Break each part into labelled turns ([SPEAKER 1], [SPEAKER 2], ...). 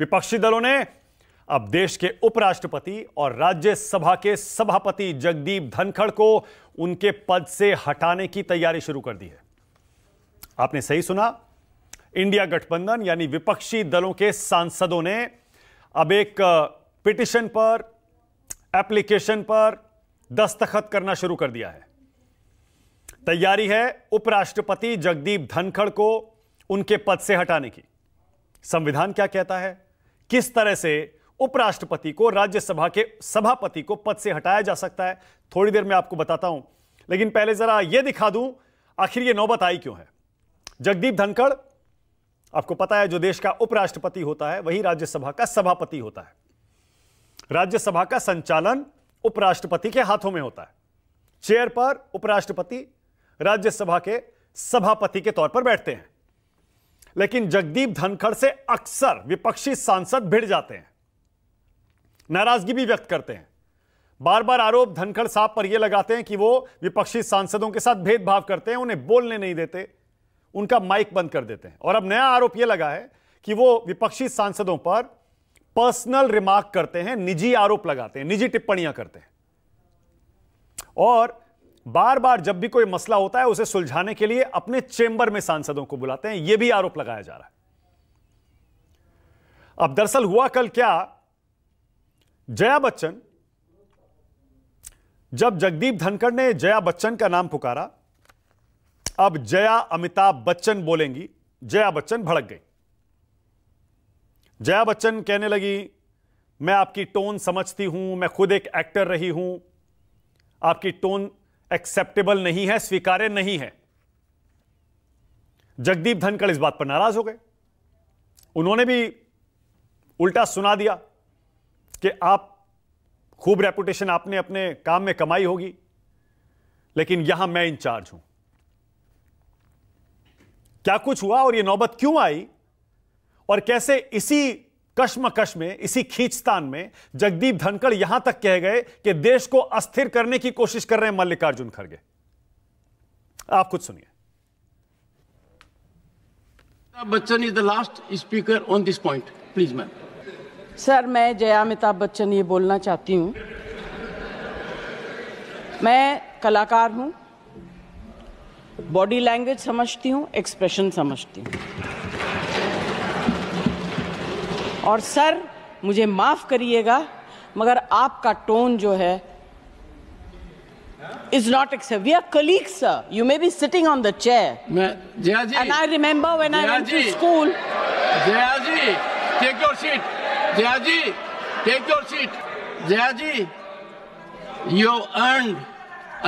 [SPEAKER 1] विपक्षी दलों ने अब देश के उपराष्ट्रपति और राज्यसभा के सभापति जगदीप धनखड़ को उनके पद से हटाने की तैयारी शुरू कर दी है आपने सही सुना इंडिया गठबंधन यानी विपक्षी दलों के सांसदों ने अब एक पिटिशन पर एप्लीकेशन पर दस्तखत करना शुरू कर दिया है तैयारी है उपराष्ट्रपति जगदीप धनखड़ को उनके पद से हटाने की संविधान क्या कहता है किस तरह से उपराष्ट्रपति को राज्यसभा के सभापति को पद से हटाया जा सकता है थोड़ी देर में आपको बताता हूं लेकिन पहले जरा यह दिखा दूं आखिर यह नौबत आई क्यों है जगदीप धनखड़ आपको पता है जो देश का उपराष्ट्रपति होता है वही राज्यसभा का सभापति होता है राज्यसभा का संचालन उपराष्ट्रपति के हाथों में होता है चेयर पर उपराष्ट्रपति राज्यसभा के सभापति के तौर पर बैठते हैं लेकिन जगदीप धनखड़ से अक्सर विपक्षी सांसद भिड़ जाते हैं नाराजगी भी व्यक्त करते हैं बार बार आरोप धनखड़ साहब पर यह लगाते हैं कि वो विपक्षी सांसदों के साथ भेदभाव करते हैं उन्हें बोलने नहीं देते उनका माइक बंद कर देते हैं और अब नया आरोप यह लगा है कि वो विपक्षी सांसदों पर पर्सनल रिमार्क करते हैं निजी आरोप लगाते हैं निजी टिप्पणियां करते हैं और बार बार जब भी कोई मसला होता है उसे सुलझाने के लिए अपने चेंबर में सांसदों को बुलाते हैं यह भी आरोप लगाया जा रहा है अब दरअसल हुआ कल क्या जया बच्चन जब जगदीप धनखड़ ने जया बच्चन का नाम पुकारा अब जया अमिताभ बच्चन बोलेंगी जया बच्चन भड़क गई जया बच्चन कहने लगी मैं आपकी टोन समझती हूं मैं खुद एक एक्टर रही हूं आपकी टोन एक्सेप्टेबल नहीं है स्वीकार्य नहीं है जगदीप धनखड़ इस बात पर नाराज हो गए उन्होंने भी उल्टा सुना दिया कि आप खूब रेपुटेशन आपने अपने काम में कमाई होगी लेकिन यहां मैं इंचार्ज हूं क्या कुछ हुआ और यह नौबत क्यों आई और कैसे इसी कश्मकश में इसी खींचतान में जगदीप धनखड़ यहां तक कह गए कि देश को अस्थिर करने की कोशिश कर रहे हैं मल्लिकार्जुन खड़गे आप कुछ सुनिए
[SPEAKER 2] Bachchan is the last speaker on this point please ma'am sir मैं जया अमिताभ बच्चन ये बोलना चाहती हूं मैं कलाकार हूं बॉडी लैंग्वेज समझती हूं एक्सप्रेशन समझती हूं और सर मुझे माफ़ करिएगा मगर आपका टोन जो है is not accepted. We are colleagues, sir. You may be sitting on the chair. Jayaji. And I remember when Jayaji. I went to school. Jayaji, take your seat. Jayaji, take your seat. Jayaji, you earned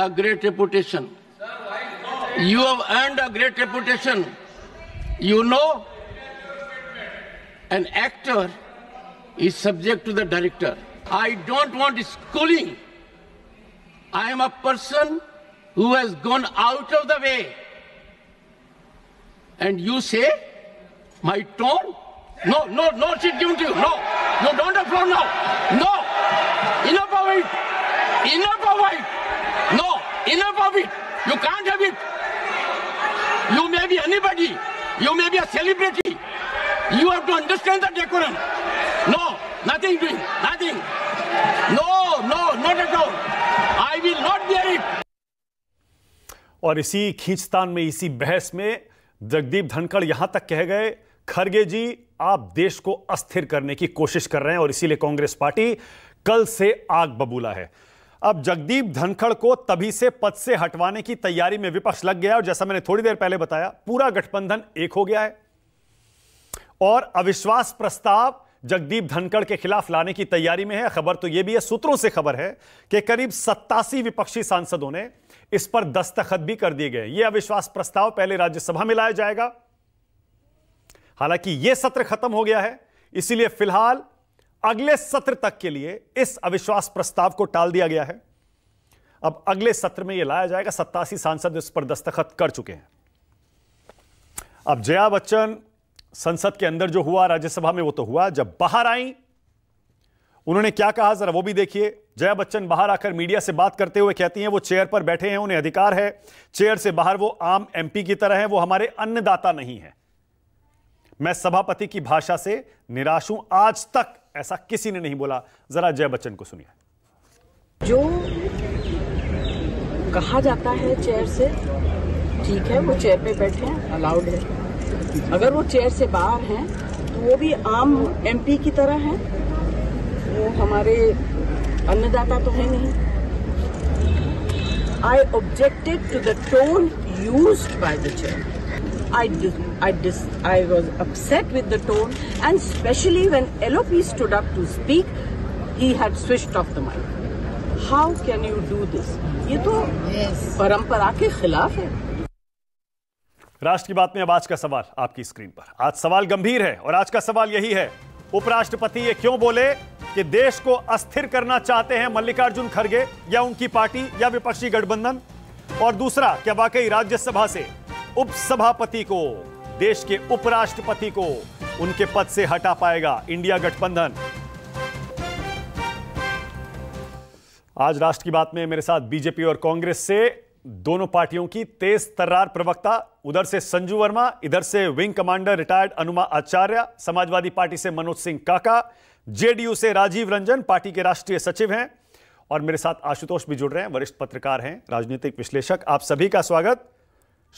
[SPEAKER 2] a great reputation. You have earned a great reputation. You know An actor is subject to the director. I don't want schooling. I am a person who has gone out of the way. And you say, my tone? No, no, no shit given to you. No, no, don't applaud now. No, enough of it. Enough of it. No, enough of it. You can't have it. You may be anybody. You may be a celebrity. You have to understand the decorum. No, nothing doing, nothing. No, no, not at all. I will not bear it.
[SPEAKER 1] और इसी खींचतान में इसी बहस में जगदीप धनखड़ यहां तक कह गए खरगे जी आप देश को अस्थिर करने की कोशिश कर रहे हैं और इसीलिए कांग्रेस पार्टी कल से आग बबूला है अब जगदीप धनखड़ को तभी से पद से हटवाने की तैयारी में विपक्ष लग गया और जैसा मैंने थोड़ी देर पहले बताया पूरा गठबंधन एक हो गया है और अविश्वास प्रस्ताव जगदीप धनखड़ के खिलाफ लाने की तैयारी में है खबर तो यह भी है सूत्रों से खबर है कि करीब सत्तासी विपक्षी सांसदों ने इस पर दस्तखत भी कर दिए गए यह अविश्वास प्रस्ताव पहले राज्यसभा में लाया जाएगा हालांकि यह सत्र खत्म हो गया है इसीलिए फिलहाल अगले सत्र तक के लिए इस अविश्वास प्रस्ताव को टाल दिया गया है अब अगले सत्र में यह लाया जाएगा सत्तासी सांसद इस पर दस्तखत कर चुके हैं अब जया बच्चन संसद के अंदर जो हुआ राज्यसभा में वो तो हुआ जब बाहर आई उन्होंने क्या कहा जरा वो भी देखिए जया बच्चन बाहर आकर मीडिया से बात करते हुए कहती हैं वो चेयर पर बैठे हैं उन्हें अधिकार है चेयर से बाहर वो आम एमपी की तरह है वो हमारे अन्नदाता नहीं है मैं सभापति की भाषा से निराश हूं आज तक ऐसा किसी ने नहीं बोला जरा जय बच्चन को सुनिए जो
[SPEAKER 2] कहा जाता है चेयर से ठीक है वो चेयर पे बैठे हैं अलाउड है अगर वो चेयर से बाहर हैं तो वो भी आम एमपी की तरह हैं वो हमारे अन्नदाता तो है नहीं I objected to the tone use by the chair I I I was upset with the tone, and especially when LOP stood up to speak, he had switched off the mic. How can you do this? ये तो yes. परंपरा के खिलाफ है
[SPEAKER 1] राष्ट्र की बात में अब आज का सवाल आपकी स्क्रीन पर आज सवाल गंभीर है और आज का सवाल यही है उपराष्ट्रपति ये क्यों बोले कि देश को अस्थिर करना चाहते हैं मल्लिकार्जुन खड़गे या उनकी पार्टी या विपक्षी गठबंधन और दूसरा क्या वाकई राज्यसभा से उपसभापति को देश के उपराष्ट्रपति को उनके पद से हटा पाएगा इंडिया गठबंधन आज राष्ट्र की बात में मेरे साथ बीजेपी और कांग्रेस से दोनों पार्टियों की तेज तर्रार प्रवक्ता उधर से संजू वर्मा इधर से wing commander retired Anuma Acharya Samajwadi Party से मनोज सिंह काका जेडीयू से राजीव रंजन पार्टी के राष्ट्रीय सचिव हैं और मेरे साथ आशुतोष भी जुड़ रहे हैं वरिष्ठ पत्रकार हैं राजनीतिक विश्लेषक आप सभी का स्वागत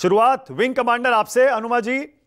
[SPEAKER 1] शुरुआत विंग कमांडर आपसे अनुमा जी